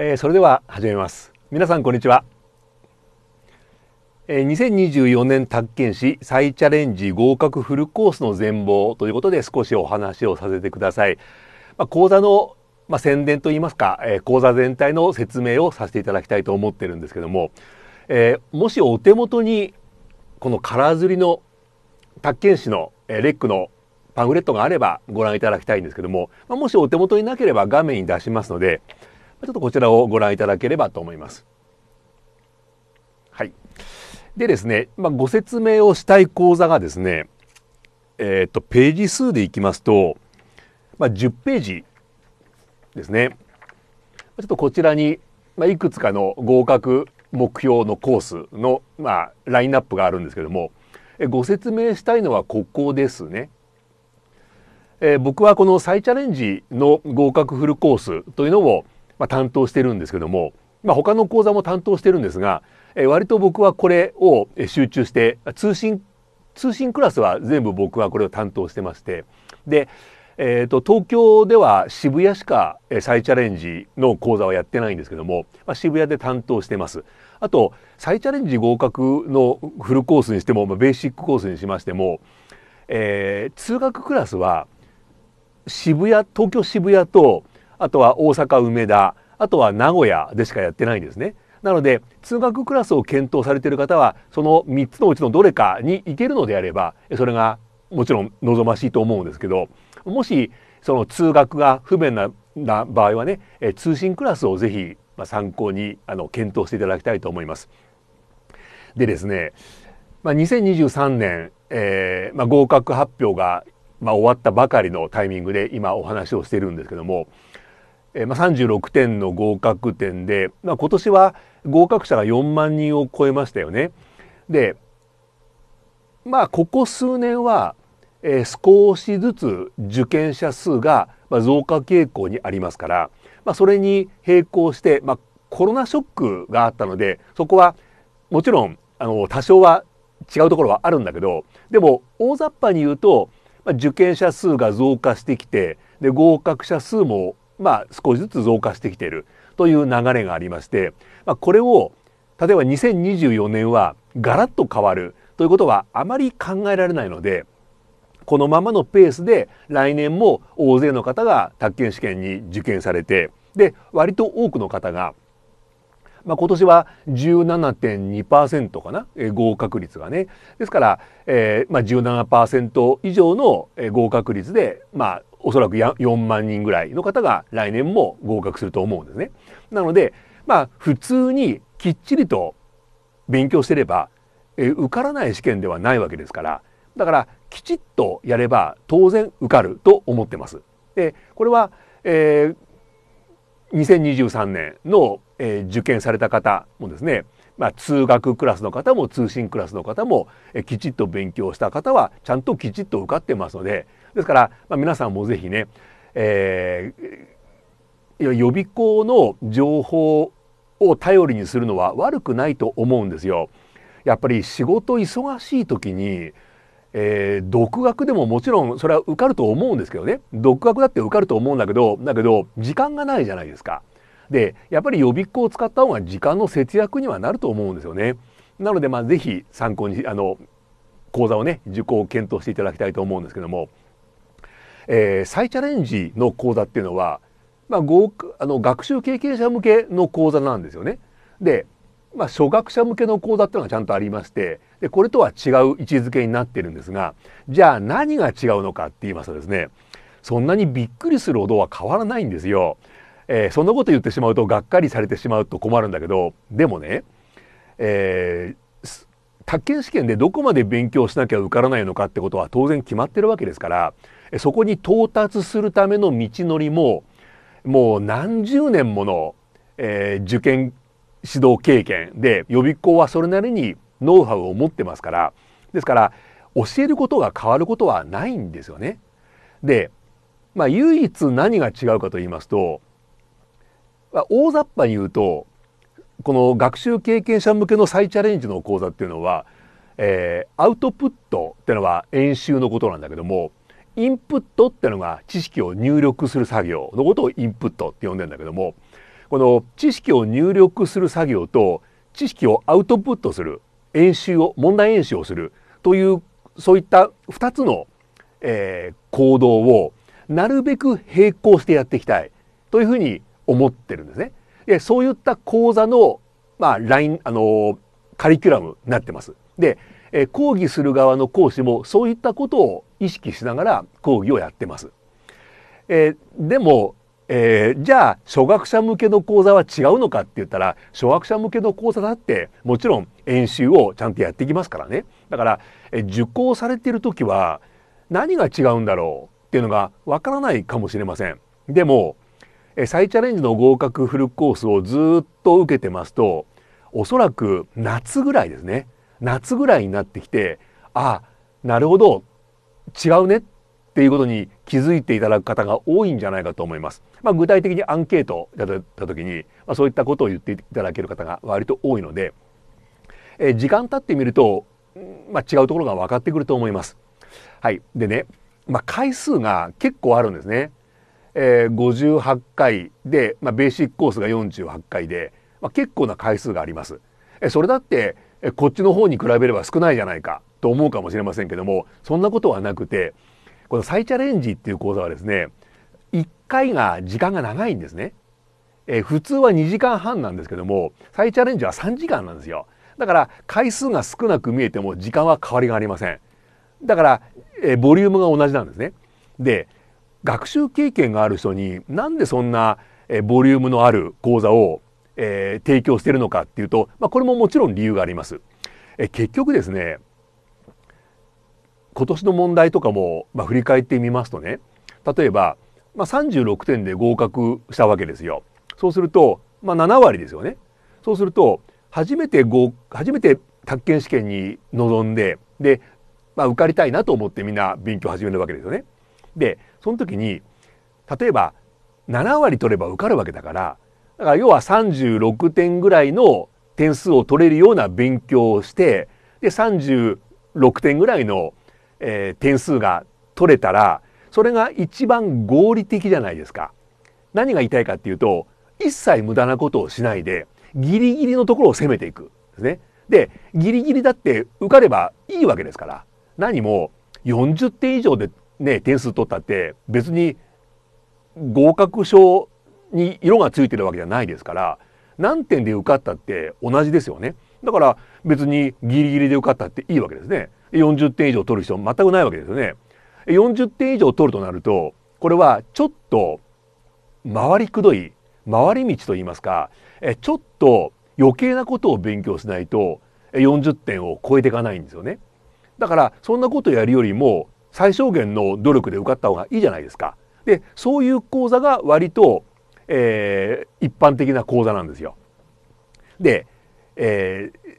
えー、それでは始めます皆さんこんにちは、えー、2024年宅建士再チャレンジ合格フルコースの全貌ということで少しお話をさせてください、まあ、講座のまあ、宣伝といいますか、えー、講座全体の説明をさせていただきたいと思ってるんですけども、えー、もしお手元にこのカラー釣りの宅建士の、えー、レックのパンフレットがあればご覧いただきたいんですけども、まあ、もしお手元になければ画面に出しますので、ちょっとこちらをご覧いただければと思います。はい。でですね、まあ、ご説明をしたい講座がですね、えっ、ー、と、ページ数でいきますと、まあ、10ページですね。ちょっとこちらに、まあ、いくつかの合格目標のコースの、まあ、ラインナップがあるんですけども、えご説明したいのはここですね。えー、僕はこの再チャレンジの合格フルコースというのをまあ、担当してるんですけども、まあ、他の講座も担当してるんですが、えー、割と僕はこれを集中して通信通信クラスは全部僕はこれを担当してましてで、えーと、と東京では渋谷しか再チャレンジの講座はやってないんですけども、まあ、渋谷で担当してます。あと再チャレンジ合格のフルコースにしても、まあ、ベーシックコースにしましても、えー、通学クラスは渋谷東京渋谷とあとは大阪梅田あとは名古屋でしかやってないんですね。なので通学クラスを検討されている方はその3つのうちのどれかに行けるのであればそれがもちろん望ましいと思うんですけどもしその通学が不便な場合はね通信クラスをぜひ参考にあの検討していただきたいと思います。でですね、まあ、2023年、えーまあ、合格発表が、まあ、終わったばかりのタイミングで今お話をしているんですけどもえまあ、36点の合格点で、まあ、今年は合格者が4万人を超えましたよね。でまあここ数年は、えー、少しずつ受験者数が増加傾向にありますから、まあ、それに並行して、まあ、コロナショックがあったのでそこはもちろんあの多少は違うところはあるんだけどでも大雑把に言うと、まあ、受験者数が増加してきてで合格者数もまあ、少しずつ増加してきているという流れがありまして、まあ、これを例えば2024年はガラッと変わるということはあまり考えられないのでこのままのペースで来年も大勢の方が宅建試験に受験されてで割と多くの方がまあ、今年は17.2%かな、えー、合格率がねですから、えーまあ17、以上の合格率で、まあ、おそらく4万人ぐらいの方が来年も合格すると思うんですね。なので、まあ、普通にきっちりと勉強してれば、えー、受からない試験ではないわけですからだからきちっとやれば当然受かると思ってます。でこれは、えー、2023年の、えー、受験された方もですね、まあ、通学クラスの方も通信クラスの方も、えー、きちっと勉強した方はちゃんときちっと受かってますのでですから、まあ、皆さんもぜひね、えー、予備校の情報を頼りにするのは悪くないと思うんですよ。やっぱり仕事忙しい時にえー、独学でももちろんそれは受かると思うんですけどね独学だって受かると思うんだけどだけど時間がないじゃないですか。でやっぱり予備校を使った方が時間の節約にはなると思うんですよね。なのでまあ是非参考にあの講座をね受講を検討していただきたいと思うんですけども、えー、再チャレンジの講座っていうのは、まあ、ごあの学習経験者向けの講座なんですよね。で、まあ、初学者向けの講座っていうのがちゃんとありましてでこれとは違う位置づけになってるんですがじゃあ何が違うのかって言いますとですねそんなにびっくりするほどは変わらないんですよ。えー、そんなこと言ってしまうとがっかりされてしまうと困るんだけどでもね、えー、宅建試験でどこまで勉強しなきゃ受からないのかってことは当然決まってるわけですからそこに到達するための道のりももう何十年もの、えー、受験指導経験で予備校はそれなりにノウハウを持ってますからですから教えることが変わることはないんですよね。で、まあ、唯一何が違うかと言いますと、まあ、大雑把に言うとこの学習経験者向けの再チャレンジの講座っていうのは、えー、アウトプットってのは演習のことなんだけどもインプットってのが知識を入力する作業のことをインプットって呼んでんだけどもこの知識を入力する作業と知識をアウトプットする演習を問題演習をするというそういった2つの、えー、行動をなるべく並行してやっていきたいというふうに思ってるんですね。でそういった講座の、まあ、ラインあのカリキュラムになってます。で、えー、講義する側の講師もそういったことを意識しながら講義をやってます。えー、でもえー、じゃあ初学者向けの講座は違うのかって言ったら初学者向けの講座だってもちろん演習をちゃんとやってきますからねだから、え受講されてる時は何が違うんだろうっていうのがわからないかもしれません。でも、え再チャレンジの合格フルコースをずっと受けてますとおそらく夏ぐらいですね夏ぐらいになってきてあなるほど違うねっていうことに気づいていただく方が多いんじゃないかと思います。まあ、具体的にアンケートだった時に、まあ、そういったことを言っていただける方が割と多いので、えー、時間経ってみると、まあ、違うところが分かってくると思います。はい、でね、まあ、回数が結構あるんですね。えー、58回で、まあ、ベーシックコースが48回で、まあ、結構な回数があります。えそれだってえこっちの方に比べれば少ないじゃないかと思うかもしれませんけどもそんなことはなくてこの再チャレンジっていう講座はですね1回が時間が長いんですね。えー、普通は2時間半なんですけども再チャレンジは3時間なんですよ。だから回数が少なく見えても時間は変わりがありません。だから、えー、ボリュームが同じなんですね。で学習経験がある人になんでそんな、えー、ボリュームのある講座を、えー、提供してるのかっていうと、まあ、これももちろん理由があります。えー、結局ですね今年の問題とかも、まあ、振り返ってみますとね例えばまあ、36点で合格したわけですよ。そうすると、まあ、7割ですよね。そうすると初めて初めて宅建試験に臨んでで、まあ、受かりたいなと思ってみんな勉強始めるわけですよね。でその時に例えば7割取れば受かるわけだからだから要は36点ぐらいの点数を取れるような勉強をしてで36点ぐらいの、えー、点数が取れたらそれが一番合理的じゃないですか何が言いたいかっていうと一切無駄なことをしないでギリギリのところを攻めていくですねでギリギリだって受かればいいわけですから何も40点以上でね点数取ったって別に合格証に色がついてるわけじゃないですから何点で受かったって同じですよねだから別にギリギリで受かったっていいわけですね40点以上取る必要全くないわけですよね40点以上取るとなるとこれはちょっと回りくどい回り道といいますかちょっと余計なことを勉強しないと40点を超えていかないんですよね。だからそんなことやるよりも最小限の努力で受かった方がいいじゃないですか。でそういう講座が割と、えー、一般的な講座なんですよ。で、えー、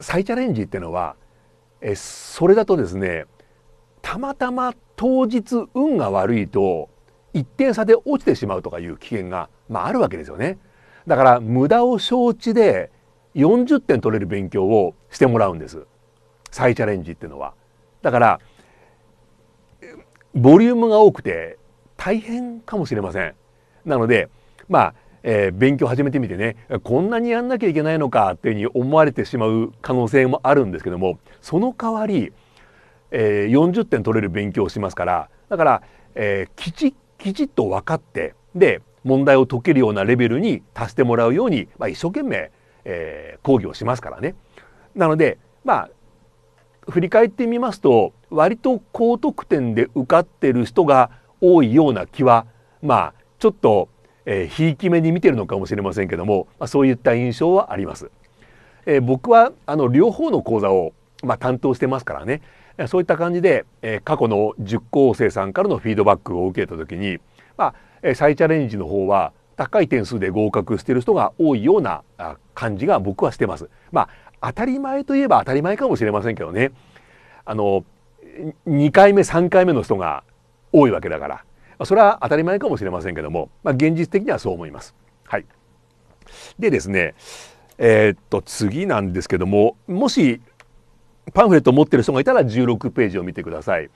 再チャレンジっていうのは、えー、それだとですねたまたま当日運が悪いと一点差で落ちてしまうとかいう危険が、まあ、あるわけですよね。だから無駄を承知で40点取れる勉強をしてもらうんです。再チャレンジっていうのは。だからボリュームが多くて大変かもしれません。なのでまあ、えー、勉強始めてみてねこんなにやんなきゃいけないのかっていうふうに思われてしまう可能性もあるんですけどもその代わりえー、40点取れる勉強をしますからだから、えー、きちきちっと分かってで問題を解けるようなレベルに達してもらうように、まあ、一生懸命、えー、講義をしますからね。なのでまあ振り返ってみますと割と高得点で受かってる人が多いような気はまあちょっとひいき目に見てるのかもしれませんけども、まあ、そういった印象はあります。えー、僕はあの両方の講座を、まあ、担当してますからね、そういった感じで、え過去の10校生さんからのフィードバックを受けた時に、まあ、再チャレンジの方は高い点数で合格している人が多いような感じが僕はしてます。まあ、当たり前といえば当たり前かもしれませんけどね。あの、2回目、3回目の人が多いわけだから、それは当たり前かもしれませんけども、まあ、現実的にはそう思います。はい。でですね、えー、っと、次なんですけども、もしパンフレットを持ってる人がいたら16ページを見てください。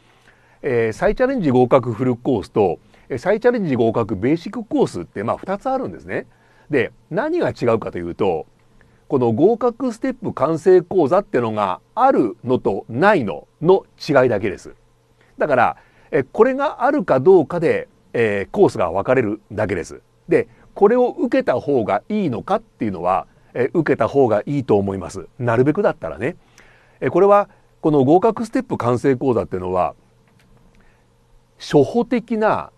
えー、再チャレンジ合格フルコースと、えー、再チャレンジ合格ベーシックコースってまあ2つあるんですね。で何が違うかというとこの合格ステップ完成講座っていうのがあるのとないのの違いだけです。だからえこれがあるかどうかで、えー、コースが分かれるだけです。でこれを受けた方がいいのかっていうのは、え受けた方がいいと思います。なるべくだったらね。これはこの合格ステップ完成講座っていうのは初歩的な、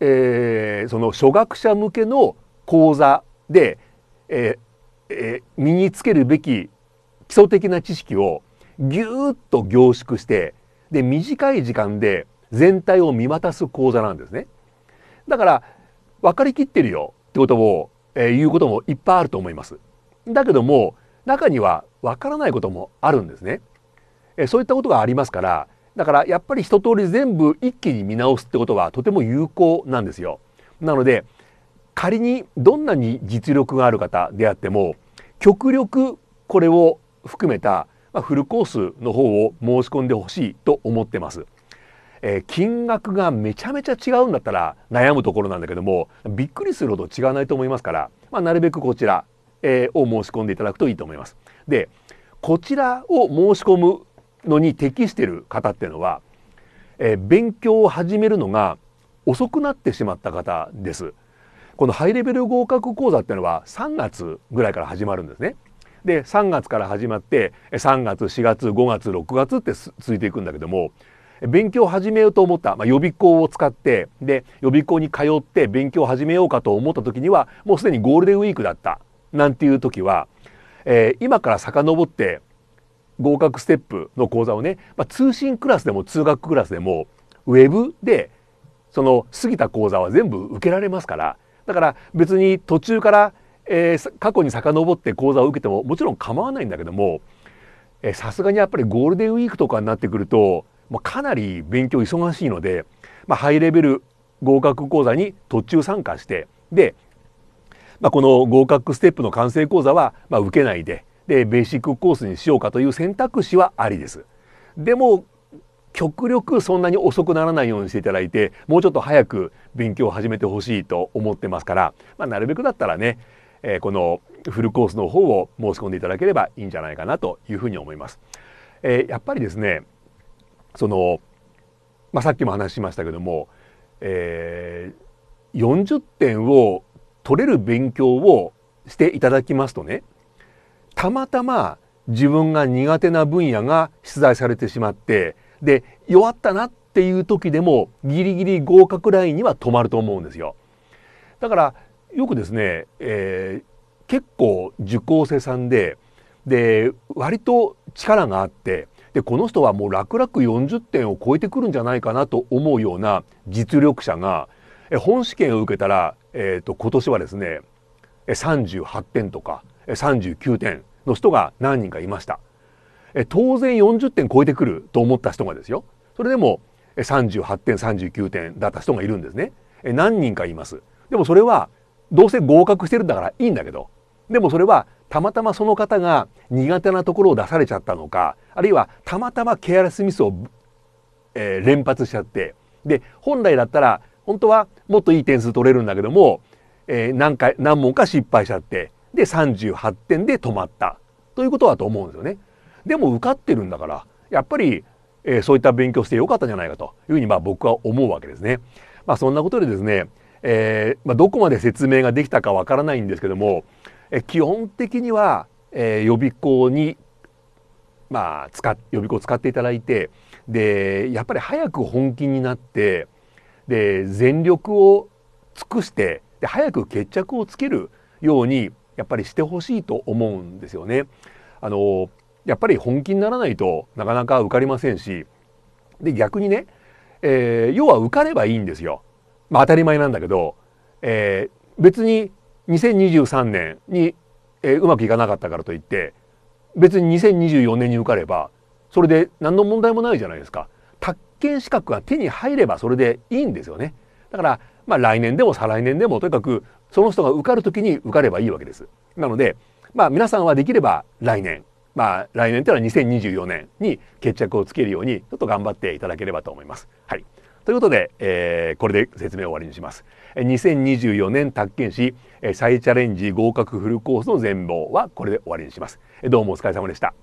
えー、その初学者向けの講座で、えーえー、身につけるべき基礎的な知識をぎゅーっと凝縮してで短い時間で全体を見渡す講座なんですね。だから分かりきってるよってことを、えー、言うこともいっぱいあると思います。だけども中にはわからないこともあるんですね。えそういったことがありますからだからやっぱり一通り全部一気に見直すってことはとても有効なんですよ。なので仮にどんなに実力がある方であっても極力これを含めたフルコースの方を申し込んでほしいと思ってます。え金額がめちゃめちゃ違うんだったら悩むところなんだけどもびっくりするほど違わないと思いますから、まあ、なるべくこちらえー、を申し込んでいただくといいと思います。でこちらを申し込むのに適してる方っていうのは、えー、勉強を始めるのが遅くなってしまった方です。このハイレベル合格講座っていうのは3月ぐらいから始まるんですね。で3月から始まって3月4月5月6月って続いていくんだけども勉強を始めようと思った、まあ、予備校を使ってで予備校に通って勉強を始めようかと思った時にはもうすでにゴールデンウィークだったなんていう時は、えー、今から遡って合格ステップの講座をね、まあ、通信クラスでも通学クラスでもウェブでその過ぎた講座は全部受けられますからだから別に途中から、えー、過去に遡って講座を受けてももちろん構わないんだけどもさすがにやっぱりゴールデンウィークとかになってくると、まあ、かなり勉強忙しいので、まあ、ハイレベル合格講座に途中参加してでまあ、この合格ステップの完成講座は、まあ、受けないででベーシックコースにしようかという選択肢はありです。でも極力そんなに遅くならないようにしていただいてもうちょっと早く勉強を始めてほしいと思ってますから、まあ、なるべくだったらね、えー、このフルコースの方を申し込んでいただければいいんじゃないかなというふうに思います。えー、やっぱりですねその、まあ、さっきも話しましたけども、えー、40点を取れる勉強をしていただきますとねたまたま自分が苦手な分野が出題されてしまってで弱ったなっていう時でもギリギリ合格ラインには止まると思うんですよ。だからよくですね、えー、結構受講生さんでで割と力があってでこの人はもう楽々40点を超えてくるんじゃないかなと思うような実力者が本試験を受けたらえっ、ー、と、今年はですね、38点とか39点の人が何人かいました。当然40点超えてくると思った人がですよ。それでも38点、39点だった人がいるんですね。何人かいます。でもそれはどうせ合格してるんだからいいんだけど、でもそれはたまたまその方が苦手なところを出されちゃったのか、あるいはたまたまケアレスミスを、えー、連発しちゃって、で、本来だったら本当はもっといい点数取れるんだけども、えー、何回何問か失敗しちゃってで38点で止まったということだと思うんですよね。でも受かってるんだからやっぱり、えー、そういった勉強してよかったんじゃないかというふうにまあ僕は思うわけですね。まあ、そんなことでですね、えー、まあ、どこまで説明ができたかわからないんですけども、え基本的には、え予備校に、まあ、使っ予備校を使っていただいてでやっぱり早く本気になってで全力を尽くしてで早く決着をつけるようにやっぱりしてほしいと思うんですよね。あのやっぱり本気にならないとなかなか受かりませんしで逆にね、えー、要は受かればいいんですよ。まあ、当たり前なんだけど、えー、別に2023年に、えー、うまくいかなかったからといって別に2024年に受かればそれで何の問題もないじゃないですか。験資格が手に入ればそれでいいんですよね。だから、まあ、来年でも再来年でもとにかくその人が受かる時に受かればいいわけです。なので、まあ、皆さんはできれば来年、まあ、来年というのは2024年に決着をつけるようにちょっと頑張っていただければと思います。はい、ということで、えー、これで説明を終わりにします。2024年宅建士再チャレンジ合格フルコースの全貌はこれで終わりにします。どうもお疲れ様でした。